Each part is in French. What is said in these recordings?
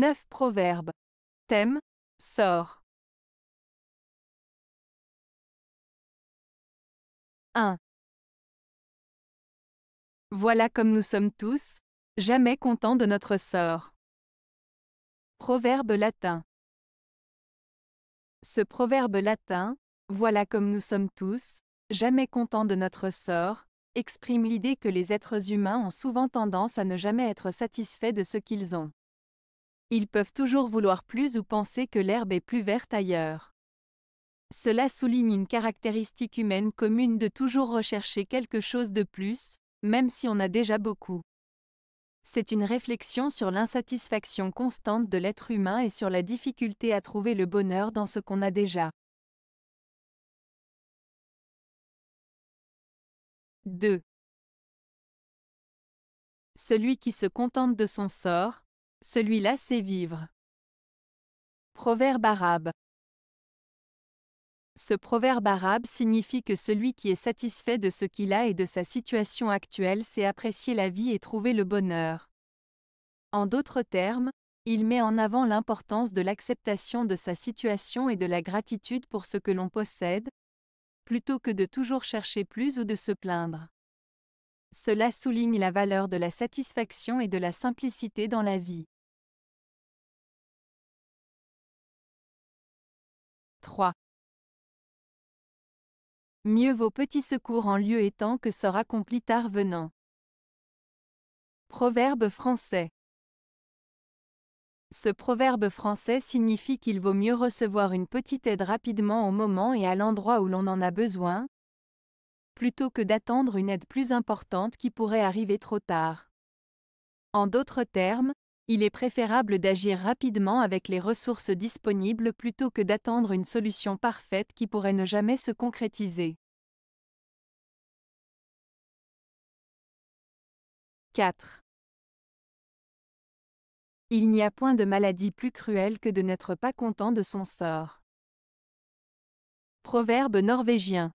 9 proverbes. Thème Sort. 1. Voilà comme nous sommes tous, jamais contents de notre sort. Proverbe latin. Ce proverbe latin, voilà comme nous sommes tous, jamais contents de notre sort, exprime l'idée que les êtres humains ont souvent tendance à ne jamais être satisfaits de ce qu'ils ont. Ils peuvent toujours vouloir plus ou penser que l'herbe est plus verte ailleurs. Cela souligne une caractéristique humaine commune de toujours rechercher quelque chose de plus, même si on a déjà beaucoup. C'est une réflexion sur l'insatisfaction constante de l'être humain et sur la difficulté à trouver le bonheur dans ce qu'on a déjà. 2. Celui qui se contente de son sort, celui-là sait vivre. Proverbe arabe. Ce proverbe arabe signifie que celui qui est satisfait de ce qu'il a et de sa situation actuelle sait apprécier la vie et trouver le bonheur. En d'autres termes, il met en avant l'importance de l'acceptation de sa situation et de la gratitude pour ce que l'on possède, plutôt que de toujours chercher plus ou de se plaindre. Cela souligne la valeur de la satisfaction et de la simplicité dans la vie. 3. Mieux vaut petit secours en lieu étant que sort accompli tard venant. Proverbe français. Ce proverbe français signifie qu'il vaut mieux recevoir une petite aide rapidement au moment et à l'endroit où l'on en a besoin, plutôt que d'attendre une aide plus importante qui pourrait arriver trop tard. En d'autres termes, il est préférable d'agir rapidement avec les ressources disponibles plutôt que d'attendre une solution parfaite qui pourrait ne jamais se concrétiser. 4. Il n'y a point de maladie plus cruelle que de n'être pas content de son sort. Proverbe norvégien.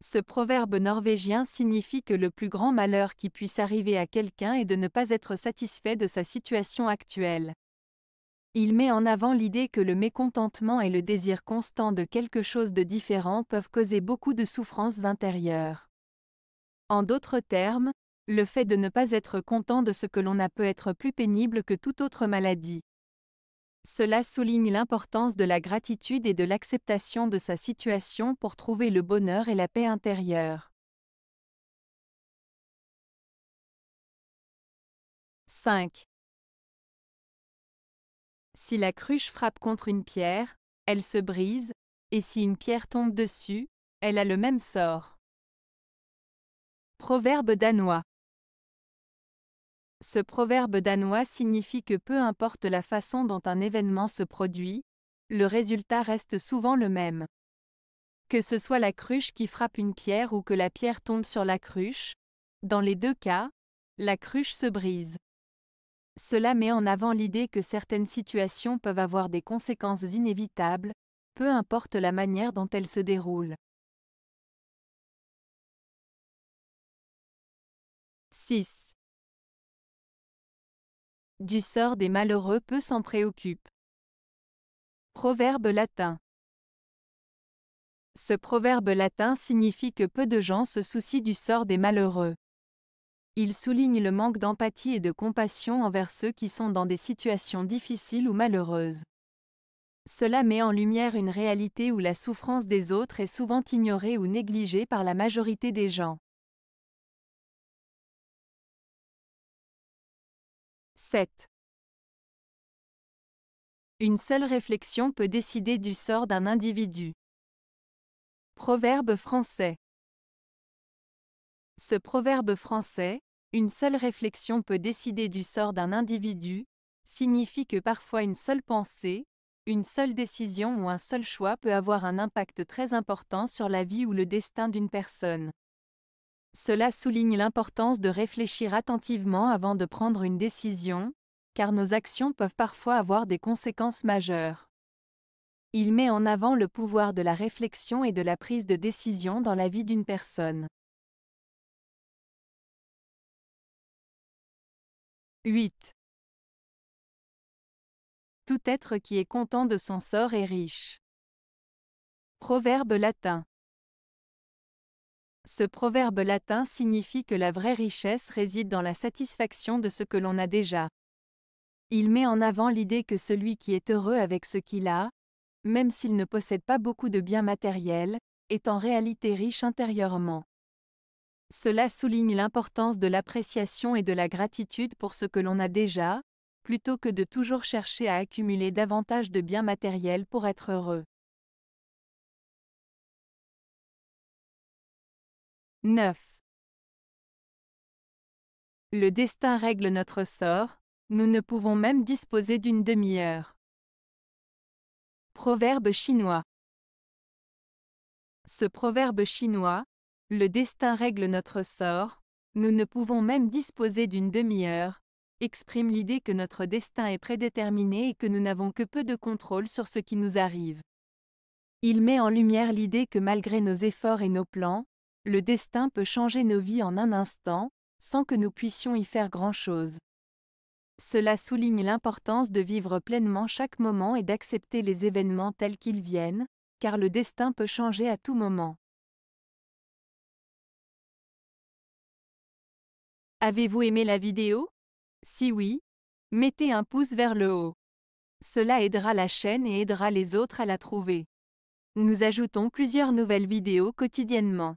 Ce proverbe norvégien signifie que le plus grand malheur qui puisse arriver à quelqu'un est de ne pas être satisfait de sa situation actuelle. Il met en avant l'idée que le mécontentement et le désir constant de quelque chose de différent peuvent causer beaucoup de souffrances intérieures. En d'autres termes, le fait de ne pas être content de ce que l'on a peut être plus pénible que toute autre maladie. Cela souligne l'importance de la gratitude et de l'acceptation de sa situation pour trouver le bonheur et la paix intérieure. 5. Si la cruche frappe contre une pierre, elle se brise, et si une pierre tombe dessus, elle a le même sort. Proverbe danois. Ce proverbe danois signifie que peu importe la façon dont un événement se produit, le résultat reste souvent le même. Que ce soit la cruche qui frappe une pierre ou que la pierre tombe sur la cruche, dans les deux cas, la cruche se brise. Cela met en avant l'idée que certaines situations peuvent avoir des conséquences inévitables, peu importe la manière dont elles se déroulent. 6 du sort des malheureux peu s'en préoccupe. Proverbe latin. Ce proverbe latin signifie que peu de gens se soucient du sort des malheureux. Il souligne le manque d'empathie et de compassion envers ceux qui sont dans des situations difficiles ou malheureuses. Cela met en lumière une réalité où la souffrance des autres est souvent ignorée ou négligée par la majorité des gens. 7. Une seule réflexion peut décider du sort d'un individu. Proverbe français. Ce proverbe français, une seule réflexion peut décider du sort d'un individu, signifie que parfois une seule pensée, une seule décision ou un seul choix peut avoir un impact très important sur la vie ou le destin d'une personne. Cela souligne l'importance de réfléchir attentivement avant de prendre une décision, car nos actions peuvent parfois avoir des conséquences majeures. Il met en avant le pouvoir de la réflexion et de la prise de décision dans la vie d'une personne. 8. Tout être qui est content de son sort est riche. Proverbe latin. Ce proverbe latin signifie que la vraie richesse réside dans la satisfaction de ce que l'on a déjà. Il met en avant l'idée que celui qui est heureux avec ce qu'il a, même s'il ne possède pas beaucoup de biens matériels, est en réalité riche intérieurement. Cela souligne l'importance de l'appréciation et de la gratitude pour ce que l'on a déjà, plutôt que de toujours chercher à accumuler davantage de biens matériels pour être heureux. 9. Le destin règle notre sort, nous ne pouvons même disposer d'une demi-heure. Proverbe chinois. Ce proverbe chinois, le destin règle notre sort, nous ne pouvons même disposer d'une demi-heure, exprime l'idée que notre destin est prédéterminé et que nous n'avons que peu de contrôle sur ce qui nous arrive. Il met en lumière l'idée que malgré nos efforts et nos plans, le destin peut changer nos vies en un instant, sans que nous puissions y faire grand-chose. Cela souligne l'importance de vivre pleinement chaque moment et d'accepter les événements tels qu'ils viennent, car le destin peut changer à tout moment. Avez-vous aimé la vidéo Si oui, mettez un pouce vers le haut. Cela aidera la chaîne et aidera les autres à la trouver. Nous ajoutons plusieurs nouvelles vidéos quotidiennement.